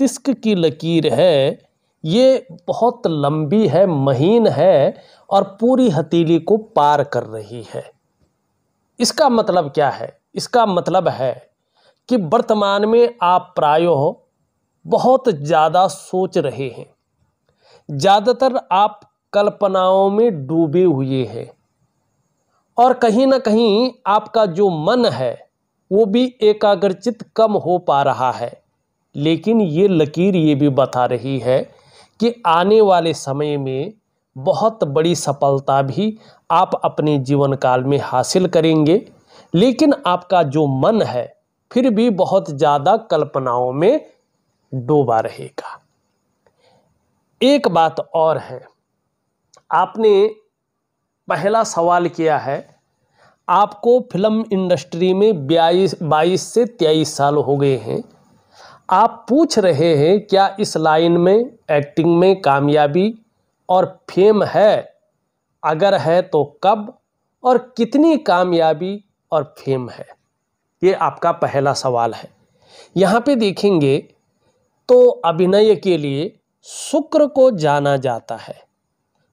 मस्तिष्क की लकीर है ये बहुत लंबी है महीन है और पूरी हथेली को पार कर रही है इसका मतलब क्या है इसका मतलब है कि वर्तमान में आप प्रायः बहुत ज़्यादा सोच रहे हैं ज़्यादातर आप कल्पनाओं में डूबे हुए हैं और कहीं ना कहीं आपका जो मन है वो भी एकाग्रचित कम हो पा रहा है लेकिन ये लकीर ये भी बता रही है कि आने वाले समय में बहुत बड़ी सफलता भी आप अपने जीवन काल में हासिल करेंगे लेकिन आपका जो मन है फिर भी बहुत ज़्यादा कल्पनाओं में डूबा रहेगा एक बात और है आपने पहला सवाल किया है आपको फिल्म इंडस्ट्री में बयालीस बाईस से तेईस साल हो गए हैं आप पूछ रहे हैं क्या इस लाइन में एक्टिंग में कामयाबी और फेम है अगर है तो कब और कितनी कामयाबी और फेम है ये आपका पहला सवाल है यहाँ पे देखेंगे तो अभिनय के लिए शुक्र को जाना जाता है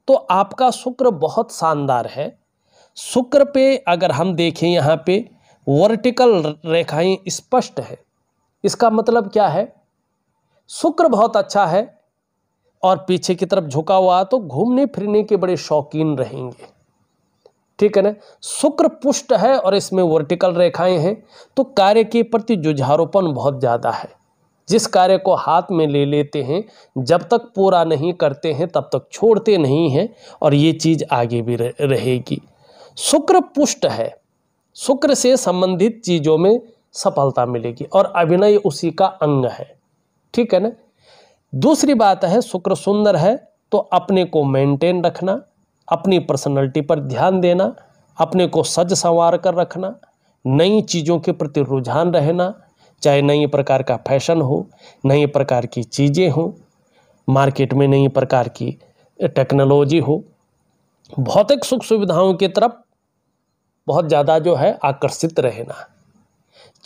तो आपका शुक्र बहुत शानदार है शुक्र पे अगर हम देखें यहाँ पे वर्टिकल रेखाएं स्पष्ट है इसका मतलब क्या है शुक्र बहुत अच्छा है और पीछे की तरफ झुका हुआ तो घूमने फिरने के बड़े शौकीन रहेंगे ठीक है ना शुक्र पुष्ट है और इसमें वर्टिकल रेखाएं हैं तो कार्य के प्रति जुझारोपण बहुत ज़्यादा है जिस कार्य को हाथ में ले लेते हैं जब तक पूरा नहीं करते हैं तब तक छोड़ते नहीं हैं और ये चीज़ आगे भी रहेगी शुक्र पुष्ट है शुक्र से संबंधित चीज़ों में सफलता मिलेगी और अभिनय उसी का अंग है ठीक है ना दूसरी बात है शुक्र सुंदर है तो अपने को मेंटेन रखना अपनी पर्सनालिटी पर ध्यान देना अपने को सज संवार कर रखना नई चीज़ों के प्रति रुझान रहना चाहे नई प्रकार का फैशन हो नई प्रकार की चीज़ें हों मार्केट में नई प्रकार की टेक्नोलॉजी हो भौतिक सुख सुविधाओं की तरफ बहुत ज़्यादा जो है आकर्षित रहना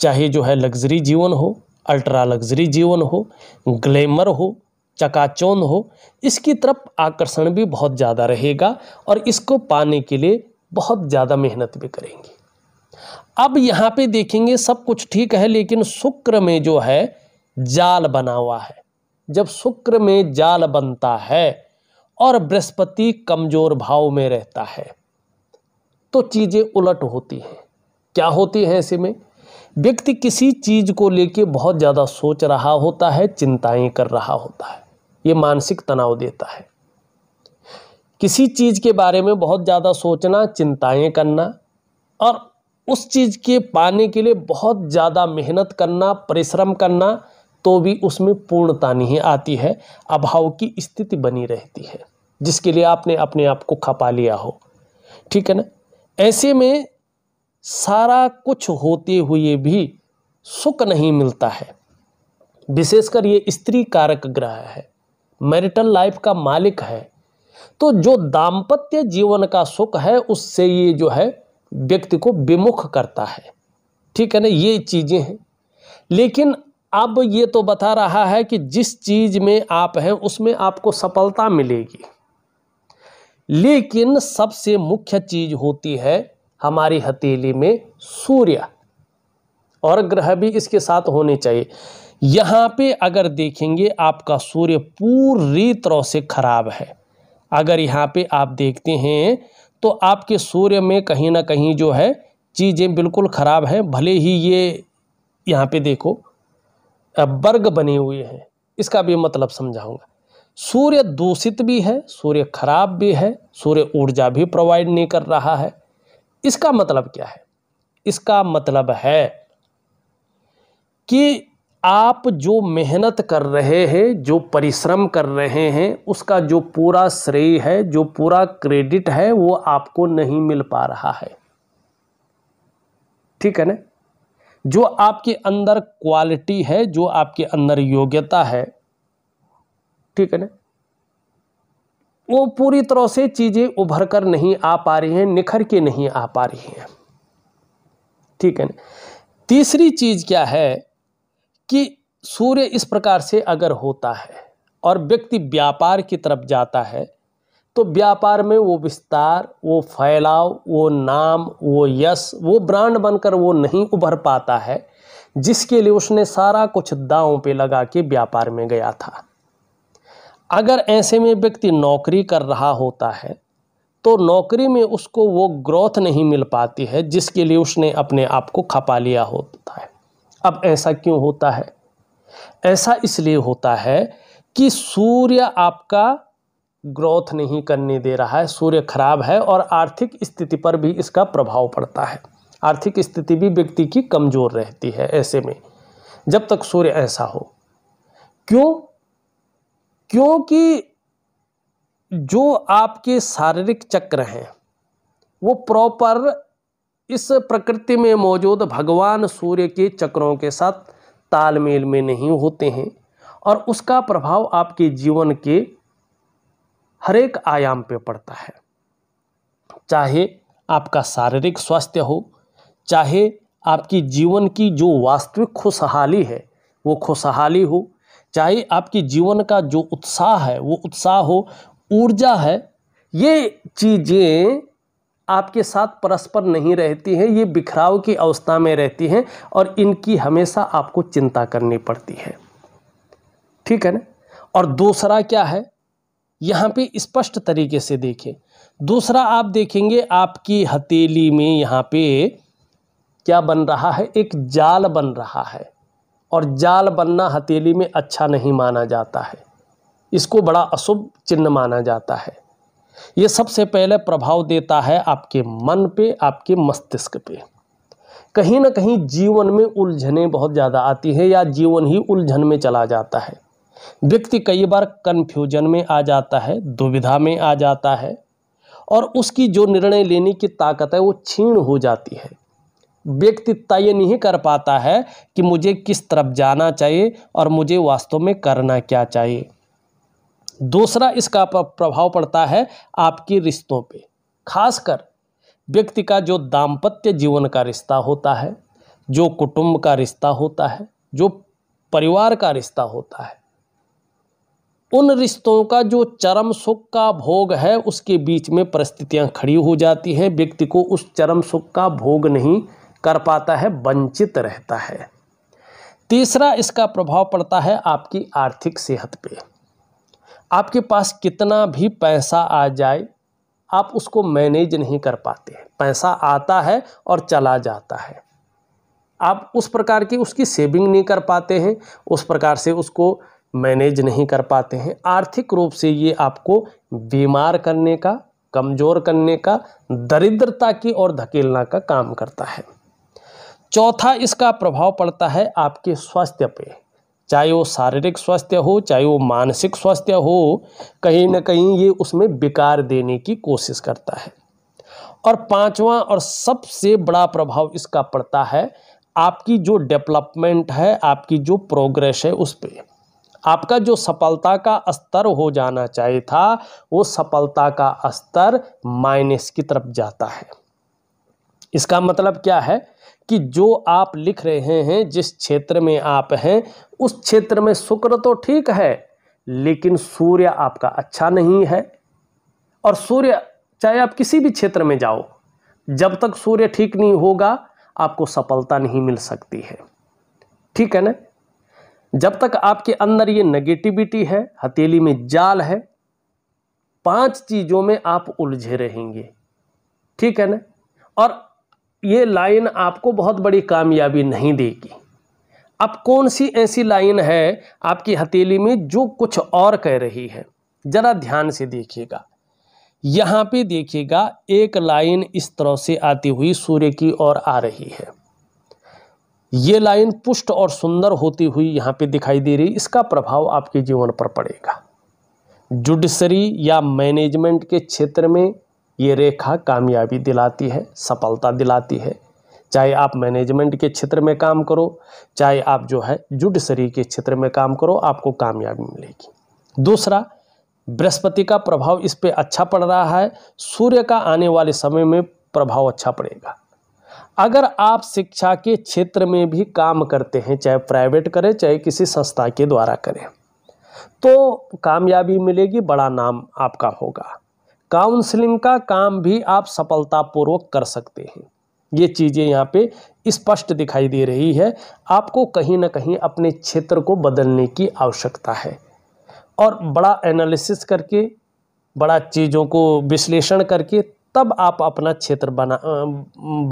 चाहे जो है लग्जरी जीवन हो अल्ट्रा लग्जरी जीवन हो ग्लैमर हो चकाचौंध हो इसकी तरफ आकर्षण भी बहुत ज़्यादा रहेगा और इसको पाने के लिए बहुत ज़्यादा मेहनत भी करेंगे अब यहाँ पे देखेंगे सब कुछ ठीक है लेकिन शुक्र में जो है जाल बना हुआ है जब शुक्र में जाल बनता है और बृहस्पति कमजोर भाव में रहता है तो चीज़ें उलट होती हैं क्या होती हैं ऐसे में व्यक्ति किसी चीज़ को लेके बहुत ज़्यादा सोच रहा होता है चिंताएं कर रहा होता है ये मानसिक तनाव देता है किसी चीज़ के बारे में बहुत ज़्यादा सोचना चिंताएं करना और उस चीज़ के पाने के लिए बहुत ज़्यादा मेहनत करना परिश्रम करना तो भी उसमें पूर्णता नहीं आती है अभाव की स्थिति बनी रहती है जिसके लिए आपने अपने आप को खपा लिया हो ठीक है ना ऐसे में सारा कुछ होते हुए भी सुख नहीं मिलता है विशेषकर ये स्त्री कारक ग्रह है मैरिटल लाइफ का मालिक है तो जो दाम्पत्य जीवन का सुख है उससे ये जो है व्यक्ति को विमुख करता है ठीक है ना ये चीज़ें हैं लेकिन अब ये तो बता रहा है कि जिस चीज़ में आप हैं उसमें आपको सफलता मिलेगी लेकिन सबसे मुख्य चीज़ होती है हमारी हथेली में सूर्य और ग्रह भी इसके साथ होने चाहिए यहाँ पे अगर देखेंगे आपका सूर्य पूरी तरह से खराब है अगर यहाँ पे आप देखते हैं तो आपके सूर्य में कहीं ना कहीं जो है चीज़ें बिल्कुल ख़राब हैं भले ही ये यहाँ पे देखो वर्ग बने हुए हैं इसका भी मतलब समझाऊंगा सूर्य दूषित भी है सूर्य खराब भी है सूर्य ऊर्जा भी प्रोवाइड नहीं कर रहा है इसका मतलब क्या है इसका मतलब है कि आप जो मेहनत कर रहे हैं जो परिश्रम कर रहे हैं उसका जो पूरा श्रेय है जो पूरा क्रेडिट है वो आपको नहीं मिल पा रहा है ठीक है ना जो आपके अंदर क्वालिटी है जो आपके अंदर योग्यता है ठीक है ना वो पूरी तरह से चीज़ें उभर कर नहीं आ पा रही हैं निखर के नहीं आ पा रही हैं ठीक है न तीसरी चीज़ क्या है कि सूर्य इस प्रकार से अगर होता है और व्यक्ति व्यापार की तरफ जाता है तो व्यापार में वो विस्तार वो फैलाव वो नाम वो यश वो ब्रांड बनकर वो नहीं उभर पाता है जिसके लिए उसने सारा कुछ दांव पे लगा के व्यापार में गया था अगर ऐसे में व्यक्ति नौकरी कर रहा होता है तो नौकरी में उसको वो ग्रोथ नहीं मिल पाती है जिसके लिए उसने अपने आप को खपा लिया होता है अब ऐसा क्यों होता है ऐसा इसलिए होता है कि सूर्य आपका ग्रोथ नहीं करने दे रहा है सूर्य खराब है और आर्थिक स्थिति पर भी इसका प्रभाव पड़ता है आर्थिक स्थिति भी व्यक्ति की कमज़ोर रहती है ऐसे में जब तक सूर्य ऐसा हो क्यों क्योंकि जो आपके शारीरिक चक्र हैं वो प्रॉपर इस प्रकृति में मौजूद भगवान सूर्य के चक्रों के साथ तालमेल में नहीं होते हैं और उसका प्रभाव आपके जीवन के हरेक आयाम पे पड़ता है चाहे आपका शारीरिक स्वास्थ्य हो चाहे आपकी जीवन की जो वास्तविक खुशहाली है वो खुशहाली हो चाहे आपकी जीवन का जो उत्साह है वो उत्साह हो ऊर्जा है ये चीज़ें आपके साथ परस्पर नहीं रहती हैं ये बिखराव की अवस्था में रहती हैं और इनकी हमेशा आपको चिंता करनी पड़ती है ठीक है ना और दूसरा क्या है यहाँ पे स्पष्ट तरीके से देखें दूसरा आप देखेंगे आपकी हथेली में यहाँ पे क्या बन रहा है एक जाल बन रहा है और जाल बनना हथेली में अच्छा नहीं माना जाता है इसको बड़ा अशुभ चिन्ह माना जाता है ये सबसे पहले प्रभाव देता है आपके मन पे आपके मस्तिष्क पे कहीं ना कहीं जीवन में उलझने बहुत ज़्यादा आती है या जीवन ही उलझन में चला जाता है व्यक्ति कई बार कन्फ्यूजन में आ जाता है दुविधा में आ जाता है और उसकी जो निर्णय लेने की ताकत है वो क्षीण हो जाती है व्यक्ति तय नहीं कर पाता है कि मुझे किस तरफ जाना चाहिए और मुझे वास्तव में करना क्या चाहिए दूसरा इसका प्रभाव पड़ता है आपके रिश्तों पे खासकर व्यक्ति का जो दाम्पत्य जीवन का रिश्ता होता है जो कुटुंब का रिश्ता होता है जो परिवार का रिश्ता होता है उन रिश्तों का जो चरम सुख का भोग है उसके बीच में परिस्थितियां खड़ी हो जाती हैं व्यक्ति को उस चरम सुख का भोग नहीं कर पाता है वंचित रहता है तीसरा इसका प्रभाव पड़ता है आपकी आर्थिक सेहत पे आपके पास कितना भी पैसा आ जाए आप उसको मैनेज नहीं कर पाते पैसा आता है और चला जाता है आप उस प्रकार की उसकी सेविंग नहीं कर पाते हैं उस प्रकार से उसको मैनेज नहीं कर पाते हैं आर्थिक रूप से ये आपको बीमार करने का कमज़ोर करने का दरिद्रता की ओर धकेलना का काम करता है चौथा इसका प्रभाव पड़ता है आपके स्वास्थ्य पे चाहे वो शारीरिक स्वास्थ्य हो चाहे वो मानसिक स्वास्थ्य हो कहीं ना कहीं ये उसमें विकार देने की कोशिश करता है और पांचवा और सबसे बड़ा प्रभाव इसका पड़ता है आपकी जो डेवलपमेंट है आपकी जो प्रोग्रेस है उस पर आपका जो सफलता का स्तर हो जाना चाहिए था वो सफलता का स्तर माइनस की तरफ जाता है इसका मतलब क्या है कि जो आप लिख रहे हैं जिस क्षेत्र में आप हैं उस क्षेत्र में शुक्र तो ठीक है लेकिन सूर्य आपका अच्छा नहीं है और सूर्य चाहे आप किसी भी क्षेत्र में जाओ जब तक सूर्य ठीक नहीं होगा आपको सफलता नहीं मिल सकती है ठीक है ना जब तक आपके अंदर ये नेगेटिविटी है हथेली में जाल है पांच चीज़ों में आप उलझे रहेंगे ठीक है ना और ये लाइन आपको बहुत बड़ी कामयाबी नहीं देगी अब कौन सी ऐसी लाइन है आपकी हथेली में जो कुछ और कह रही है ज़रा ध्यान से देखिएगा यहाँ पे देखिएगा एक लाइन इस तरह से आती हुई सूर्य की ओर आ रही है ये लाइन पुष्ट और सुंदर होती हुई यहाँ पे दिखाई दे रही इसका प्रभाव आपके जीवन पर पड़ेगा जुडिशरी या मैनेजमेंट के क्षेत्र में ये रेखा कामयाबी दिलाती है सफलता दिलाती है चाहे आप मैनेजमेंट के क्षेत्र में काम करो चाहे आप जो है जुडिशरी के क्षेत्र में काम करो आपको कामयाबी मिलेगी दूसरा बृहस्पति का प्रभाव इस पर अच्छा पड़ रहा है सूर्य का आने वाले समय में प्रभाव अच्छा पड़ेगा अगर आप शिक्षा के क्षेत्र में भी काम करते हैं चाहे प्राइवेट करें चाहे किसी संस्था के द्वारा करें तो कामयाबी मिलेगी बड़ा नाम आपका होगा काउंसलिंग का काम भी आप सफलतापूर्वक कर सकते हैं ये चीज़ें यहाँ पे स्पष्ट दिखाई दे रही है आपको कहीं ना कहीं अपने क्षेत्र को बदलने की आवश्यकता है और बड़ा एनालिसिस करके बड़ा चीज़ों को विश्लेषण करके तब आप अपना क्षेत्र बना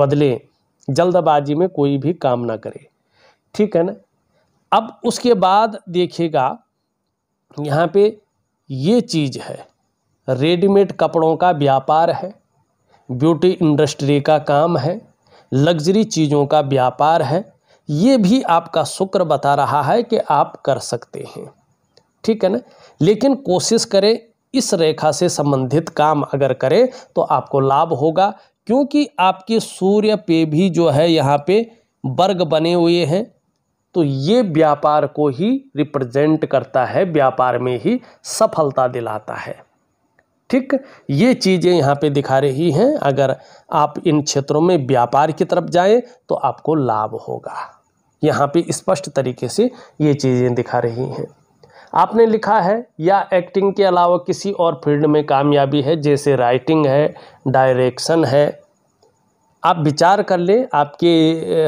बदलें जल्दबाजी में कोई भी काम ना करें ठीक है ना अब उसके बाद देखिएगा यहाँ पे ये चीज़ है रेडीमेड कपड़ों का व्यापार है ब्यूटी इंडस्ट्री का काम है लग्जरी चीज़ों का व्यापार है ये भी आपका शुक्र बता रहा है कि आप कर सकते हैं ठीक है ना लेकिन कोशिश करें इस रेखा से संबंधित काम अगर करें तो आपको लाभ होगा क्योंकि आपके सूर्य पे भी जो है यहाँ पे वर्ग बने हुए हैं तो ये व्यापार को ही रिप्रेजेंट करता है व्यापार में ही सफलता दिलाता है ठीक ये चीज़ें यहाँ पे दिखा रही हैं अगर आप इन क्षेत्रों में व्यापार की तरफ जाएं तो आपको लाभ होगा यहाँ पे स्पष्ट तरीके से ये चीज़ें दिखा रही हैं आपने लिखा है या एक्टिंग के अलावा किसी और फील्ड में कामयाबी है जैसे राइटिंग है डायरेक्शन है आप विचार कर ले आपके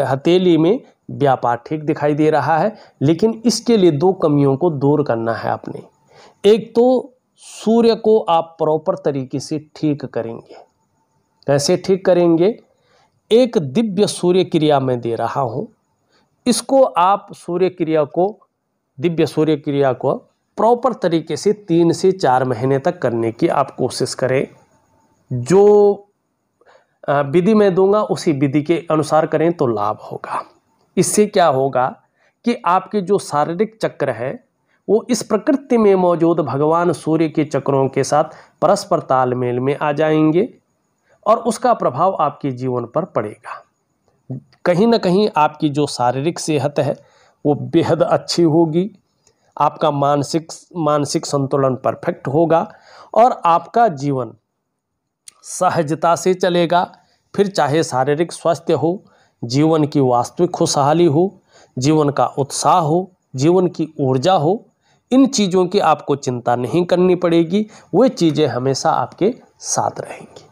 हथेली में व्यापार ठीक दिखाई दे रहा है लेकिन इसके लिए दो कमियों को दूर करना है आपने एक तो सूर्य को आप प्रॉपर तरीके से ठीक करेंगे कैसे ठीक करेंगे एक दिव्य सूर्य क्रिया में दे रहा हूँ इसको आप सूर्य क्रिया को दिव्य सूर्य क्रिया को प्रॉपर तरीके से तीन से चार महीने तक करने की आप कोशिश करें जो विधि मैं दूंगा उसी विधि के अनुसार करें तो लाभ होगा इससे क्या होगा कि आपके जो शारीरिक चक्र है वो इस प्रकृति में मौजूद भगवान सूर्य के चक्रों के साथ परस्पर तालमेल में आ जाएंगे और उसका प्रभाव आपके जीवन पर पड़ेगा कहीं ना कहीं आपकी जो शारीरिक सेहत है वो बेहद अच्छी होगी आपका मानसिक मानसिक संतुलन परफेक्ट होगा और आपका जीवन सहजता से चलेगा फिर चाहे शारीरिक स्वास्थ्य हो जीवन की वास्तविक खुशहाली हो जीवन का उत्साह हो जीवन की ऊर्जा हो इन चीज़ों की आपको चिंता नहीं करनी पड़ेगी वे चीज़ें हमेशा आपके साथ रहेंगी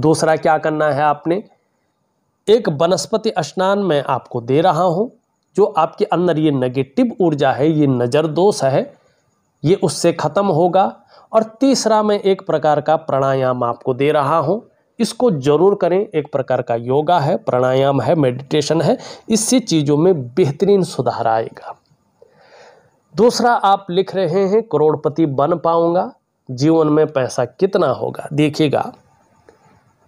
दूसरा क्या करना है आपने एक वनस्पति स्नान मैं आपको दे रहा हूँ जो आपके अंदर ये नेगेटिव ऊर्जा है ये नज़र दोष है ये उससे ख़त्म होगा और तीसरा मैं एक प्रकार का प्राणायाम आपको दे रहा हूँ इसको जरूर करें एक प्रकार का योगा है प्राणायाम है मेडिटेशन है इससे चीज़ों में बेहतरीन सुधार आएगा दूसरा आप लिख रहे हैं करोड़पति बन पाऊंगा जीवन में पैसा कितना होगा देखिएगा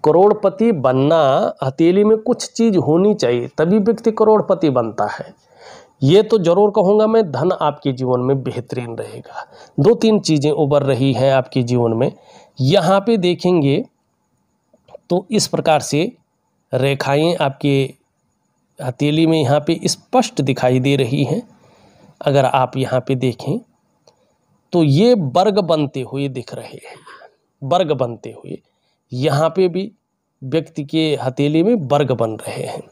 करोड़पति बनना हथेली में कुछ चीज़ होनी चाहिए तभी व्यक्ति करोड़पति बनता है ये तो जरूर कहूंगा मैं धन आपके जीवन में बेहतरीन रहेगा दो तीन चीज़ें उभर रही हैं आपके जीवन में यहाँ पे देखेंगे तो इस प्रकार से रेखाएं आपके हथेली में यहाँ पे स्पष्ट दिखाई दे रही हैं अगर आप यहाँ पे देखें तो ये वर्ग बनते हुए दिख रहे हैं वर्ग बनते हुए यहाँ पे भी व्यक्ति के हथेली में वर्ग बन रहे हैं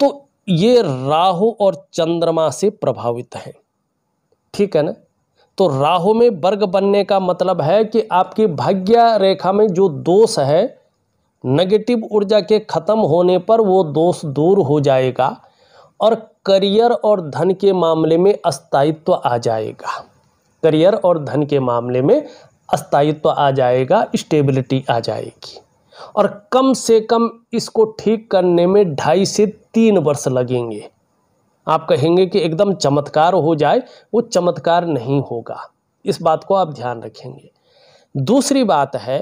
तो ये राहु और चंद्रमा से प्रभावित हैं ठीक है ना तो राहु में वर्ग बनने का मतलब है कि आपकी भाग्य रेखा में जो दोष है नेगेटिव ऊर्जा के ख़त्म होने पर वो दोष दूर हो जाएगा और करियर और धन के मामले में अस्थायित्व आ जाएगा करियर और धन के मामले में अस्थायित्व आ जाएगा स्टेबिलिटी आ जाएगी और कम से कम इसको ठीक करने में ढाई से तीन वर्ष लगेंगे आप कहेंगे कि एकदम चमत्कार हो जाए वो चमत्कार नहीं होगा इस बात को आप ध्यान रखेंगे दूसरी बात है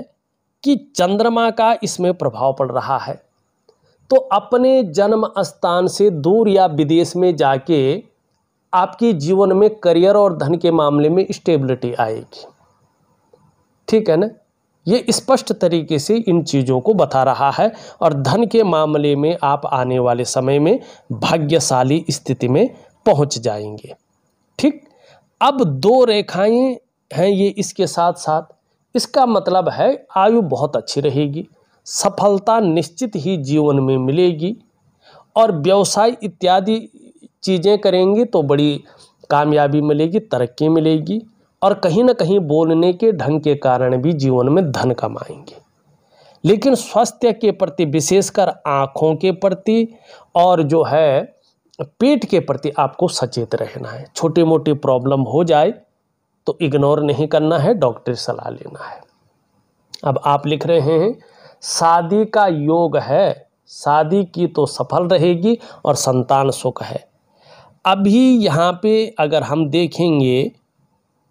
कि चंद्रमा का इसमें प्रभाव पड़ रहा है तो अपने जन्म स्थान से दूर या विदेश में जाके आपके जीवन में करियर और धन के मामले में स्टेबिलिटी आएगी ठीक है ना ये स्पष्ट तरीके से इन चीज़ों को बता रहा है और धन के मामले में आप आने वाले समय में भाग्यशाली स्थिति में पहुंच जाएंगे ठीक अब दो रेखाएं हैं ये इसके साथ साथ इसका मतलब है आयु बहुत अच्छी रहेगी सफलता निश्चित ही जीवन में मिलेगी और व्यवसाय इत्यादि चीज़ें करेंगे तो बड़ी कामयाबी मिलेगी तरक्की मिलेगी और कहीं ना कहीं बोलने के ढंग के कारण भी जीवन में धन कमाएंगे लेकिन स्वास्थ्य के प्रति विशेषकर आँखों के प्रति और जो है पेट के प्रति आपको सचेत रहना है छोटी मोटी प्रॉब्लम हो जाए तो इग्नोर नहीं करना है डॉक्टर सलाह लेना है अब आप लिख रहे हैं शादी का योग है शादी की तो सफल रहेगी और संतान सुख है अभी यहाँ पे अगर हम देखेंगे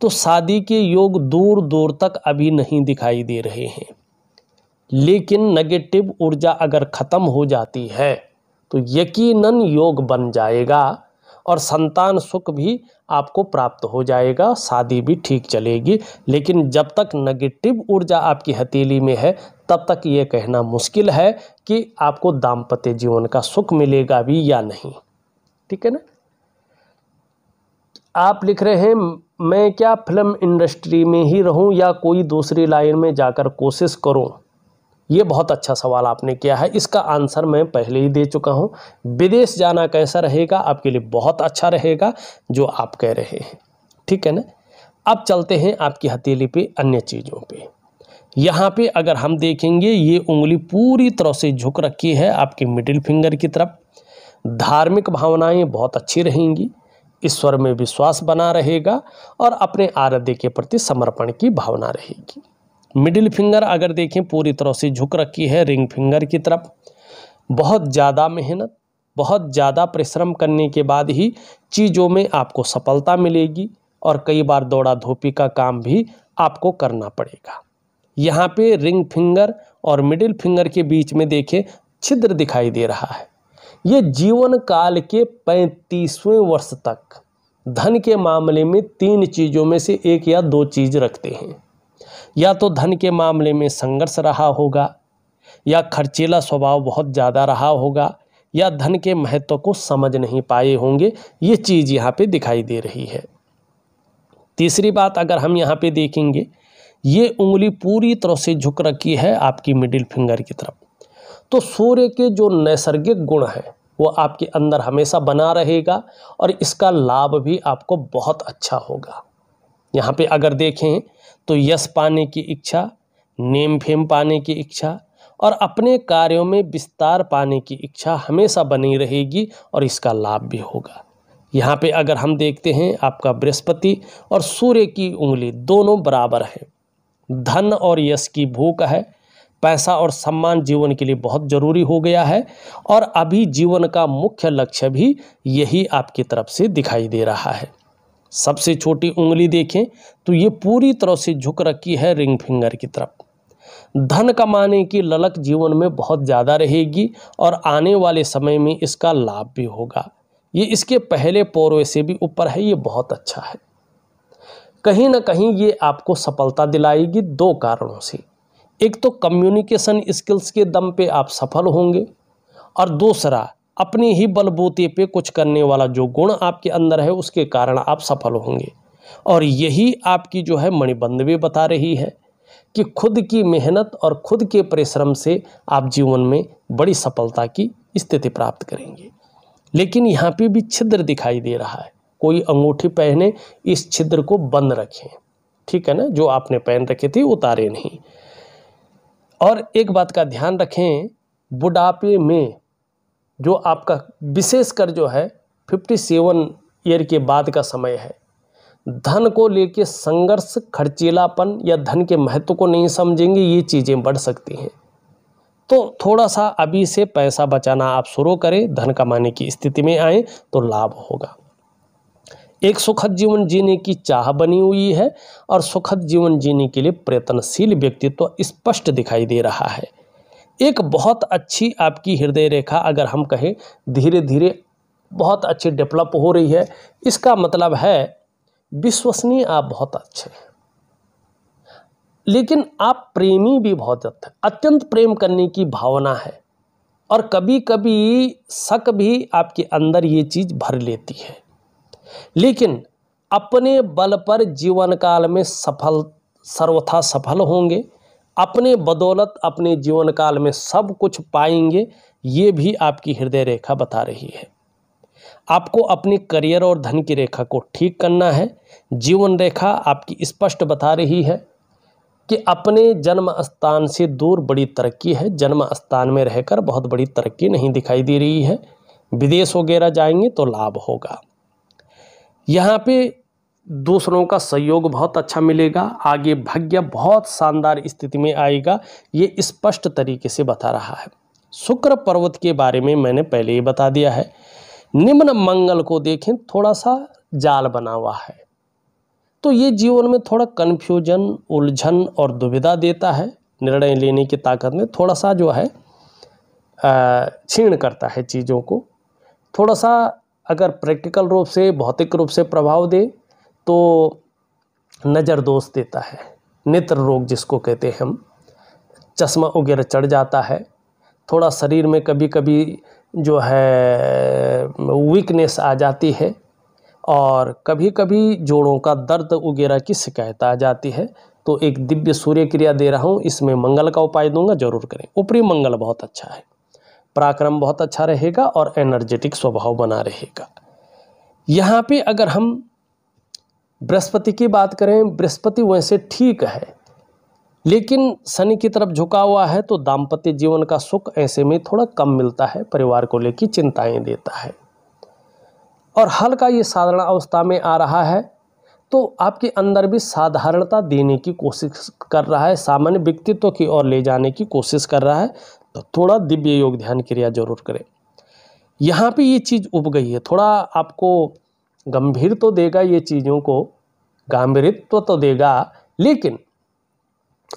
तो शादी के योग दूर दूर तक अभी नहीं दिखाई दे रहे हैं लेकिन नेगेटिव ऊर्जा अगर ख़त्म हो जाती है तो यकीनन योग बन जाएगा और संतान सुख भी आपको प्राप्त हो जाएगा शादी भी ठीक चलेगी लेकिन जब तक नेगेटिव ऊर्जा आपकी हथेली में है तब तक ये कहना मुश्किल है कि आपको दाम्पत्य जीवन का सुख मिलेगा भी या नहीं ठीक है ना आप लिख रहे हैं मैं क्या फिल्म इंडस्ट्री में ही रहूं या कोई दूसरी लाइन में जाकर कोशिश करूं ये बहुत अच्छा सवाल आपने किया है इसका आंसर मैं पहले ही दे चुका हूँ विदेश जाना कैसा रहेगा आपके लिए बहुत अच्छा रहेगा जो आप कह रहे हैं ठीक है ना अब चलते हैं आपकी हथेली पे अन्य चीज़ों पे यहाँ पे अगर हम देखेंगे ये उंगली पूरी तरह से झुक रखी है आपकी मिडिल फिंगर की तरफ धार्मिक भावनाएँ बहुत अच्छी रहेंगी ईश्वर में विश्वास बना रहेगा और अपने आराध्य के प्रति समर्पण की भावना रहेगी मिडिल फिंगर अगर देखें पूरी तरह से झुक रखी है रिंग फिंगर की तरफ बहुत ज़्यादा मेहनत बहुत ज़्यादा परिश्रम करने के बाद ही चीज़ों में आपको सफलता मिलेगी और कई बार दौड़ा धोपी का काम भी आपको करना पड़ेगा यहाँ पे रिंग फिंगर और मिडिल फिंगर के बीच में देखें छिद्र दिखाई दे रहा है ये जीवन काल के पैंतीसवें वर्ष तक धन के मामले में तीन चीज़ों में से एक या दो चीज़ रखते हैं या तो धन के मामले में संघर्ष रहा होगा या खर्चीला स्वभाव बहुत ज़्यादा रहा होगा या धन के महत्व को समझ नहीं पाए होंगे ये चीज़ यहाँ पे दिखाई दे रही है तीसरी बात अगर हम यहाँ पे देखेंगे ये उंगली पूरी तरह से झुक रखी है आपकी मिडिल फिंगर की तरफ तो सूर्य के जो नैसर्गिक गुण हैं वो आपके अंदर हमेशा बना रहेगा और इसका लाभ भी आपको बहुत अच्छा होगा यहाँ पे अगर देखें तो यश पाने की इच्छा नेम फेम पाने की इच्छा और अपने कार्यों में विस्तार पाने की इच्छा हमेशा बनी रहेगी और इसका लाभ भी होगा यहाँ पे अगर हम देखते हैं आपका बृहस्पति और सूर्य की उंगली दोनों बराबर है धन और यश की भूख है पैसा और सम्मान जीवन के लिए बहुत ज़रूरी हो गया है और अभी जीवन का मुख्य लक्ष्य भी यही आपकी तरफ से दिखाई दे रहा है सबसे छोटी उंगली देखें तो ये पूरी तरह से झुक रखी है रिंग फिंगर की तरफ धन कमाने की ललक जीवन में बहुत ज़्यादा रहेगी और आने वाले समय में इसका लाभ भी होगा ये इसके पहले पौरवे से भी ऊपर है ये बहुत अच्छा है कहीं ना कहीं ये आपको सफलता दिलाएगी दो कारणों से एक तो कम्युनिकेशन स्किल्स के दम पे आप सफल होंगे और दूसरा अपने ही बलबूते पे कुछ करने वाला जो गुण आपके अंदर है उसके कारण आप सफल होंगे और यही आपकी जो है मणिबंद भी बता रही है कि खुद की मेहनत और खुद के परिश्रम से आप जीवन में बड़ी सफलता की स्थिति प्राप्त करेंगे लेकिन यहाँ पे भी छिद्र दिखाई दे रहा है कोई अंगूठी पहने इस छिद्र को बंद रखें ठीक है ना जो आपने पहन रखे थे उतारे नहीं और एक बात का ध्यान रखें बुढ़ापे में जो आपका विशेषकर जो है फिफ्टी सेवन ईयर के बाद का समय है धन को लेके संघर्ष खर्चीलापन या धन के महत्व को नहीं समझेंगे ये चीज़ें बढ़ सकती हैं तो थोड़ा सा अभी से पैसा बचाना आप शुरू करें धन कमाने की स्थिति में आए तो लाभ होगा एक सुखद जीवन जीने की चाह बनी हुई है और सुखद जीवन जीने के लिए प्रयत्नशील व्यक्तित्व तो स्पष्ट दिखाई दे रहा है एक बहुत अच्छी आपकी हृदय रेखा अगर हम कहें धीरे धीरे बहुत अच्छी डेवलप हो रही है इसका मतलब है विश्वसनीय आप बहुत अच्छे हैं लेकिन आप प्रेमी भी बहुत अत्यंत प्रेम करने की भावना है और कभी कभी शक भी आपके अंदर ये चीज़ भर लेती है लेकिन अपने बल पर जीवन काल में सफल सर्वथा सफल होंगे अपने बदौलत अपने जीवन काल में सब कुछ पाएंगे ये भी आपकी हृदय रेखा बता रही है आपको अपने करियर और धन की रेखा को ठीक करना है जीवन रेखा आपकी स्पष्ट बता रही है कि अपने जन्म स्थान से दूर बड़ी तरक्की है जन्म स्थान में रहकर बहुत बड़ी तरक्की नहीं दिखाई दे रही है विदेश वगैरह जाएंगे तो लाभ होगा यहाँ पे दूसरों का सहयोग बहुत अच्छा मिलेगा आगे भाग्य बहुत शानदार स्थिति में आएगा ये स्पष्ट तरीके से बता रहा है शुक्र पर्वत के बारे में मैंने पहले ही बता दिया है निम्न मंगल को देखें थोड़ा सा जाल बना हुआ है तो ये जीवन में थोड़ा कन्फ्यूजन उलझन और दुविधा देता है निर्णय लेने की ताकत में थोड़ा सा जो है छीण करता है चीज़ों को थोड़ा सा अगर प्रैक्टिकल रूप से भौतिक रूप से प्रभाव दे तो नज़र दोष देता है नेत्र रोग जिसको कहते हैं हम चश्मा वगैरह चढ़ जाता है थोड़ा शरीर में कभी कभी जो है वीकनेस आ जाती है और कभी कभी जोड़ों का दर्द वगैरह की शिकायत आ जाती है तो एक दिव्य सूर्य क्रिया दे रहा हूँ इसमें मंगल का उपाय दूंगा जरूर करें ऊपरी मंगल बहुत अच्छा है पराक्रम बहुत अच्छा रहेगा और एनर्जेटिक स्वभाव बना रहेगा यहाँ पे अगर हम बृहस्पति की बात करें बृहस्पति वैसे ठीक है लेकिन शनि की तरफ झुका हुआ है तो दाम्पत्य जीवन का सुख ऐसे में थोड़ा कम मिलता है परिवार को लेकर चिंताएं देता है और हल्का ये साधारण अवस्था में आ रहा है तो आपके अंदर भी साधारणता देने की कोशिश कर रहा है सामान्य व्यक्तित्व की ओर ले जाने की कोशिश कर रहा है तो थोड़ा दिव्य योग ध्यान क्रिया जरूर करें यहाँ पे ये चीज़ उप गई है थोड़ा आपको गंभीर तो देगा ये चीज़ों को गांभीर्यत्व तो, तो देगा लेकिन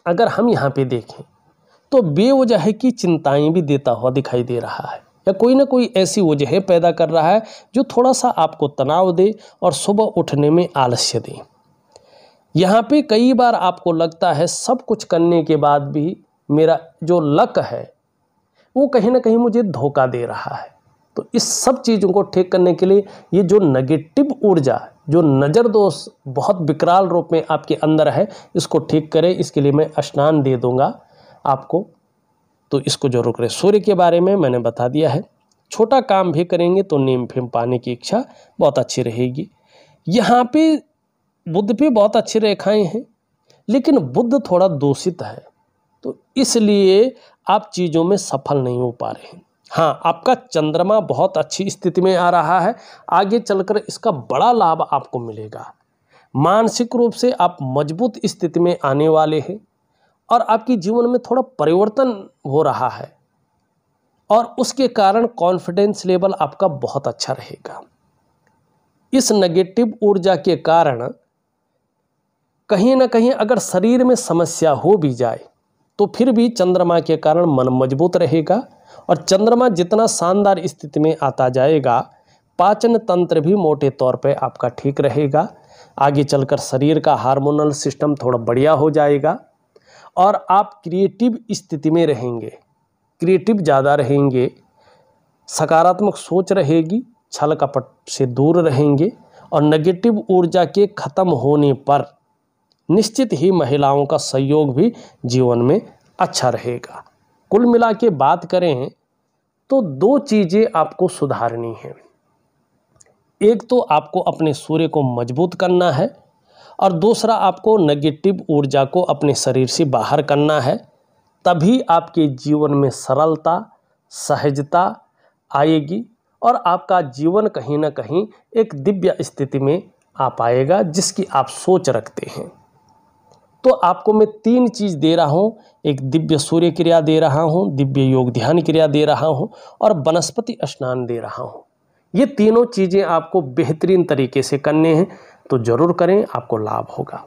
अगर हम यहाँ पे देखें तो बेवजह की चिंताएं भी देता हुआ दिखाई दे रहा है या कोई ना कोई ऐसी वजह पैदा कर रहा है जो थोड़ा सा आपको तनाव दे और सुबह उठने में आलस्य दे यहाँ पे कई बार आपको लगता है सब कुछ करने के बाद भी मेरा जो लक है वो कहीं ना कहीं मुझे धोखा दे रहा है तो इस सब चीज़ों को ठीक करने के लिए ये जो नेगेटिव ऊर्जा जो नज़र दोष बहुत विकराल रूप में आपके अंदर है इसको ठीक करें इसके लिए मैं स्नान दे दूँगा आपको तो इसको जरूर करें सूर्य के बारे में मैंने बता दिया है छोटा काम भी करेंगे तो नीम फेम पाने की इच्छा बहुत अच्छी रहेगी यहाँ पे बुद्ध पे बहुत अच्छी रेखाएं हैं लेकिन बुद्ध थोड़ा दूषित है तो इसलिए आप चीज़ों में सफल नहीं हो पा रहे हैं हाँ आपका चंद्रमा बहुत अच्छी स्थिति में आ रहा है आगे चलकर इसका बड़ा लाभ आपको मिलेगा मानसिक रूप से आप मजबूत स्थिति में आने वाले हैं और आपकी जीवन में थोड़ा परिवर्तन हो रहा है और उसके कारण कॉन्फिडेंस लेवल आपका बहुत अच्छा रहेगा इस नेगेटिव ऊर्जा के कारण कहीं ना कहीं अगर शरीर में समस्या हो भी जाए तो फिर भी चंद्रमा के कारण मन मजबूत रहेगा और चंद्रमा जितना शानदार स्थिति में आता जाएगा पाचन तंत्र भी मोटे तौर पे आपका ठीक रहेगा आगे चलकर शरीर का हार्मोनल सिस्टम थोड़ा बढ़िया हो जाएगा और आप क्रिएटिव स्थिति में रहेंगे क्रिएटिव ज़्यादा रहेंगे सकारात्मक सोच रहेगी छल कपट से दूर रहेंगे और नेगेटिव ऊर्जा के खत्म होने पर निश्चित ही महिलाओं का सहयोग भी जीवन में अच्छा रहेगा कुल मिला के बात करें तो दो चीज़ें आपको सुधारनी है एक तो आपको अपने सूर्य को मजबूत करना है और दूसरा आपको नेगेटिव ऊर्जा को अपने शरीर से बाहर करना है तभी आपके जीवन में सरलता सहजता आएगी और आपका जीवन कहीं ना कहीं एक दिव्य स्थिति में आ पाएगा जिसकी आप सोच रखते हैं तो आपको मैं तीन चीज़ दे रहा हूँ एक दिव्य सूर्य क्रिया दे रहा हूँ दिव्य योग ध्यान क्रिया दे रहा हूँ और वनस्पति स्नान दे रहा हूँ ये तीनों चीज़ें आपको बेहतरीन तरीके से करने हैं तो ज़रूर करें आपको लाभ होगा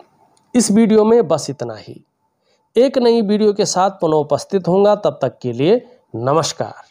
इस वीडियो में बस इतना ही एक नई वीडियो के साथ पुनः उपस्थित होंगे तब तक के लिए नमस्कार